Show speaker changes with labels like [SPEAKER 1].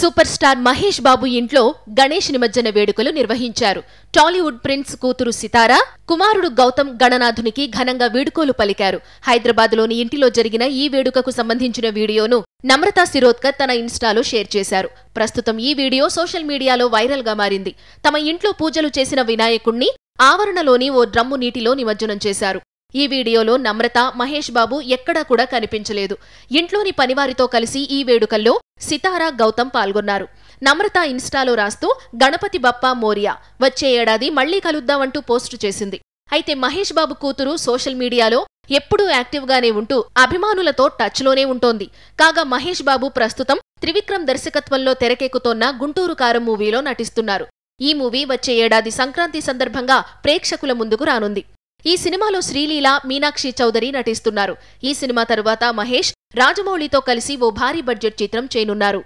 [SPEAKER 1] super star Mahesh బాబు ఇంట్లో గణేష్ నిమజ్జన వేడుకలు నిర్వహించారు టాలీవుడ్ ప్రిన్స్ కూతురు సితారా కుమారుడు గౌతమ్ గణనాథునికి ఘనంగా వీడుకోలు పలికారు హైదరాబాద్లోని ఇంటిలో జరిగిన ఈ వేడుకకు సంబంధించిన వీడియోను నమ్రత శిరోద్కర్ తన ఇన్స్టాలో షేర్ చేశారు ప్రస్తుతం ఈ వీడియో సోషల్ మీడియాలో వైరల్ గా మారింది తమ ఇంట్లో పూజలు చేసిన వినాయకుణ్ణి ఆవరణలోని ఓ డ్రమ్ము నీటిలో నిమజ్జనం చేశారు ఈ వీడియోలో నమ్రత మహేష్ బాబు ఎక్కడా కూడా కనిపించలేదు ఇంట్లోని పనివారితో కలిసి ఈ వేడుకల్లో సితారా గౌతమ్ పాల్గొన్నారు నమ్రత ఇన్స్టాలో రాస్తూ గణపతి బప్పా మోరియా వచ్చే ఏడాది మళ్లీ కలుద్దామంటూ పోస్టు చేసింది అయితే మహేష్ బాబు కూతురు సోషల్ మీడియాలో ఎప్పుడూ యాక్టివ్గానే ఉంటూ అభిమానులతో టచ్లోనే ఉంటోంది కాగా మహేష్ బాబు ప్రస్తుతం త్రివిక్రమ్ దర్శకత్వంలో తెరకెక్కుతోన్న గుంటూరు కారం మూవీలో నటిస్తున్నారు ఈ మూవీ వచ్చే ఏడాది సంక్రాంతి సందర్భంగా ప్రేక్షకుల ముందుకు రానుంది ఈ సినిమాలో శ్రీలీల మీనాక్షి చౌదరి నటిస్తున్నారు ఈ సినిమా తరువాత మహేష్ రాజమౌళితో కలిసి ఓ భారీ బడ్జెట్ చిత్రం చేయనున్నారు